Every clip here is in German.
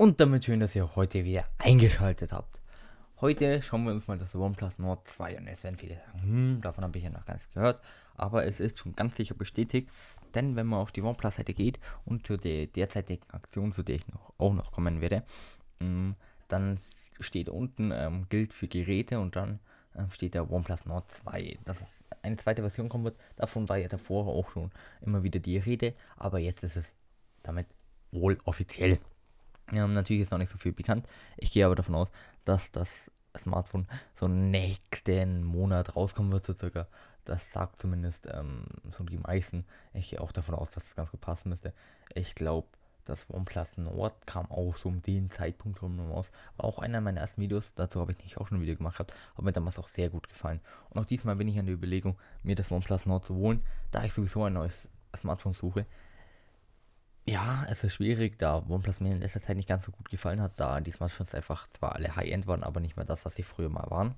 Und damit schön, dass ihr heute wieder eingeschaltet habt. Heute schauen wir uns mal das OnePlus Nord 2 an. Es werden viele sagen, hm, davon habe ich ja noch gar nichts gehört. Aber es ist schon ganz sicher bestätigt, denn wenn man auf die OnePlus-Seite geht und zu der derzeitigen Aktion, zu der ich noch, auch noch kommen werde, hm, dann steht unten ähm, gilt für Geräte und dann ähm, steht der OnePlus Nord 2. Das ist eine zweite Version kommen wird. Davon war ja davor auch schon immer wieder die Rede, aber jetzt ist es damit wohl offiziell. Ähm, natürlich ist noch nicht so viel bekannt. Ich gehe aber davon aus, dass das Smartphone so nächsten Monat rauskommen wird, so circa. Das sagt zumindest ähm, so die meisten. Ich gehe auch davon aus, dass das ganz gut passen müsste. Ich glaube, das OnePlus Nord kam auch so um den Zeitpunkt rum raus. War auch einer meiner ersten Videos. Dazu habe ich nicht auch schon ein Video gemacht gehabt. Hat mir damals auch sehr gut gefallen. Und auch diesmal bin ich an der Überlegung, mir das OnePlus Nord zu holen, da ich sowieso ein neues Smartphone suche ja, es ist schwierig, da OnePlus mir in letzter Zeit nicht ganz so gut gefallen hat, da diesmal schon einfach zwar alle High-End waren, aber nicht mehr das, was sie früher mal waren.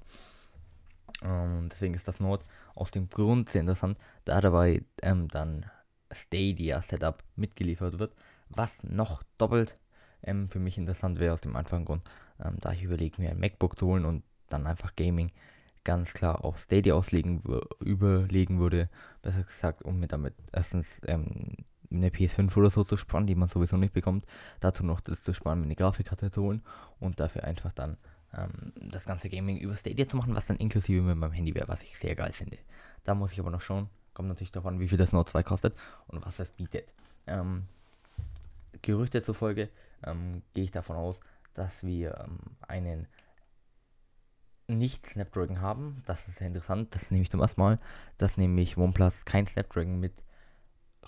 Ähm, deswegen ist das Note aus dem Grund sehr interessant, da dabei ähm, dann Stadia-Setup mitgeliefert wird, was noch doppelt ähm, für mich interessant wäre aus dem Anfang Grund, ähm, da ich überlege, mir ein MacBook zu holen und dann einfach Gaming ganz klar auf Stadia auslegen, überlegen würde, besser gesagt, um mir damit erstens ähm, mit einer PS5 oder so zu sparen, die man sowieso nicht bekommt, dazu noch das zu sparen, mir eine Grafikkarte zu holen und dafür einfach dann ähm, das ganze Gaming über Stadia zu machen, was dann inklusive mit meinem Handy wäre, was ich sehr geil finde. Da muss ich aber noch schauen, kommt natürlich davon, wie viel das Note 2 kostet und was das bietet. Ähm, Gerüchte zufolge ähm, gehe ich davon aus, dass wir ähm, einen nicht Snapdragon haben. Das ist sehr interessant, das nehme ich zum ersten Mal, dass nämlich OnePlus kein Snapdragon mit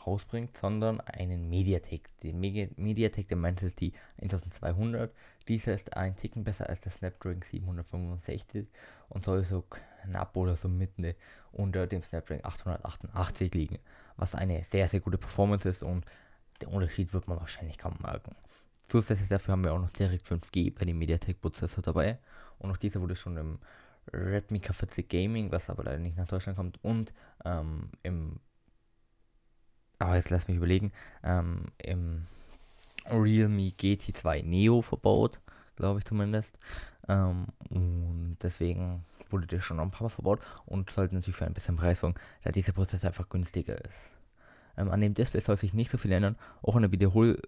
rausbringt, sondern einen Mediatek, den Mediatek der Dimensity 1200. Dieser ist ein Ticken besser als der Snapdragon 765 und soll so knapp oder so mitten unter dem Snapdragon 888 liegen, was eine sehr, sehr gute Performance ist und der Unterschied wird man wahrscheinlich kaum merken. Zusätzlich dafür haben wir auch noch direkt 5G bei dem MediaTek-Prozessor dabei und auch dieser wurde schon im Redmi K40 Gaming, was aber leider nicht nach Deutschland kommt, und ähm, im aber jetzt lass mich überlegen, ähm, im Realme GT2 Neo verbaut, glaube ich zumindest. Ähm, und deswegen wurde der schon noch ein paar Mal verbaut und sollte natürlich für ein bisschen Preis folgen, da dieser Prozess einfach günstiger ist. Ähm, an dem Display soll sich nicht so viel ändern, auch an der Wiederhol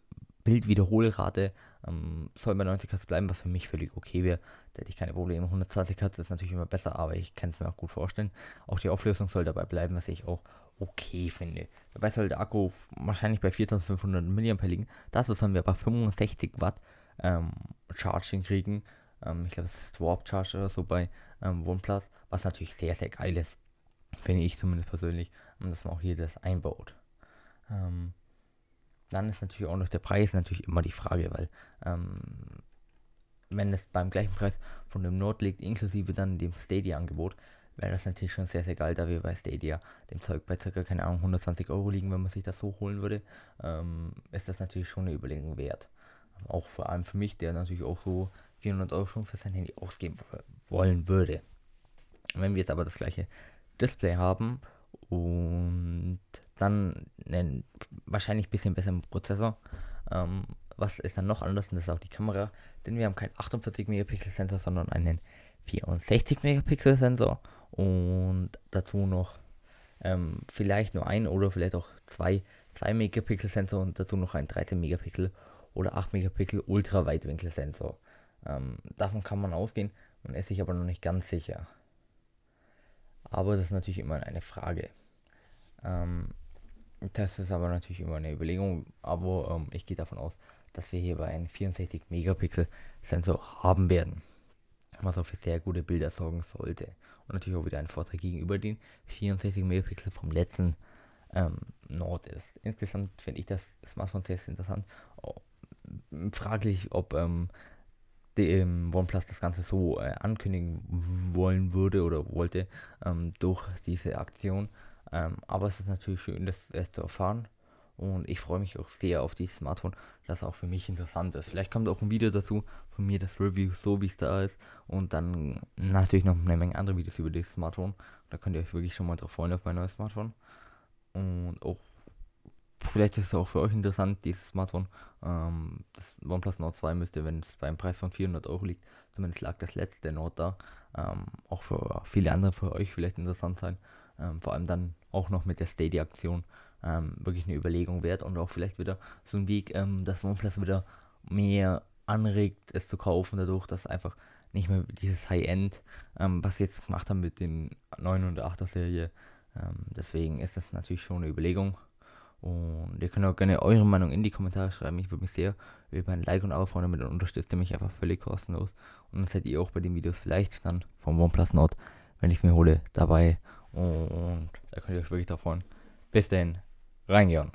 Bildwiederholrate ähm, soll bei 90 Hz bleiben, was für mich völlig okay wäre. Da hätte ich keine Probleme. 120 Hz ist natürlich immer besser, aber ich kann es mir auch gut vorstellen. Auch die Auflösung soll dabei bleiben, was ich auch okay finde. Dabei soll der Akku wahrscheinlich bei 4500 mAh liegen. Dazu sollen wir aber 65 Watt ähm, Charging kriegen. Ähm, ich glaube, das ist Warp Charge oder so bei ähm, OnePlus, was natürlich sehr, sehr geil ist. Finde ich zumindest persönlich, dass man auch hier das einbaut. Ähm, dann ist natürlich auch noch der Preis natürlich immer die Frage, weil ähm, wenn es beim gleichen Preis von dem Nord liegt, inklusive dann dem Stadia-Angebot, wäre das natürlich schon sehr, sehr geil, da wir bei Stadia dem Zeug bei ca. keine Ahnung, 120 Euro liegen, wenn man sich das so holen würde, ähm, ist das natürlich schon eine Überlegung wert. Auch vor allem für mich, der natürlich auch so 400 Euro schon für sein Handy ausgeben wollen würde. Wenn wir jetzt aber das gleiche Display haben und dann einen wahrscheinlich ein bisschen besseren Prozessor. Ähm, was ist dann noch anders? Und das ist auch die Kamera. Denn wir haben keinen 48 Megapixel Sensor, sondern einen 64 Megapixel Sensor. Und dazu noch ähm, vielleicht nur ein oder vielleicht auch zwei 2 Megapixel Sensor und dazu noch ein 13 Megapixel oder 8 Megapixel Ultraweitwinkel Sensor. Ähm, davon kann man ausgehen. Man ist sich aber noch nicht ganz sicher. Aber das ist natürlich immer eine Frage. Ähm, das ist aber natürlich immer eine Überlegung, aber ähm, ich gehe davon aus, dass wir hier bei einem 64 Megapixel Sensor haben werden, was auch für sehr gute Bilder sorgen sollte. Und natürlich auch wieder ein Vorteil gegenüber den 64 Megapixel vom letzten ähm, Nord ist. Insgesamt finde ich das Smartphone sehr interessant. Oh, fraglich, ob ähm, dem OnePlus das Ganze so äh, ankündigen wollen würde oder wollte ähm, durch diese Aktion. Ähm, aber es ist natürlich schön, das äh, zu erfahren. Und ich freue mich auch sehr auf dieses Smartphone, das auch für mich interessant ist. Vielleicht kommt auch ein Video dazu von mir, das Review, so wie es da ist. Und dann natürlich noch eine Menge andere Videos über dieses Smartphone. Da könnt ihr euch wirklich schon mal drauf freuen auf mein neues Smartphone. Und auch vielleicht ist es auch für euch interessant, dieses Smartphone. Ähm, das OnePlus Nord 2 müsste, wenn es beim Preis von 400 Euro liegt, zumindest lag das letzte Nord da, ähm, auch für viele andere für euch vielleicht interessant sein. Ähm, vor allem dann auch noch mit der steady aktion ähm, wirklich eine Überlegung wert und auch vielleicht wieder so ein Weg, ähm, dass OnePlus wieder mehr anregt, es zu kaufen, dadurch, dass einfach nicht mehr dieses High-End, ähm, was sie jetzt gemacht haben mit den 9 und 8er Serie. Ähm, deswegen ist das natürlich schon eine Überlegung. Und ihr könnt auch gerne eure Meinung in die Kommentare schreiben. Ich würde mich sehr über ein Like und Abo freuen, damit unterstützt ihr mich einfach völlig kostenlos. Und dann seid ihr auch bei den Videos vielleicht dann vom OnePlus Nord, wenn ich es mir hole, dabei. Und da könnt ihr euch wirklich davon. Bis dahin, reingehauen.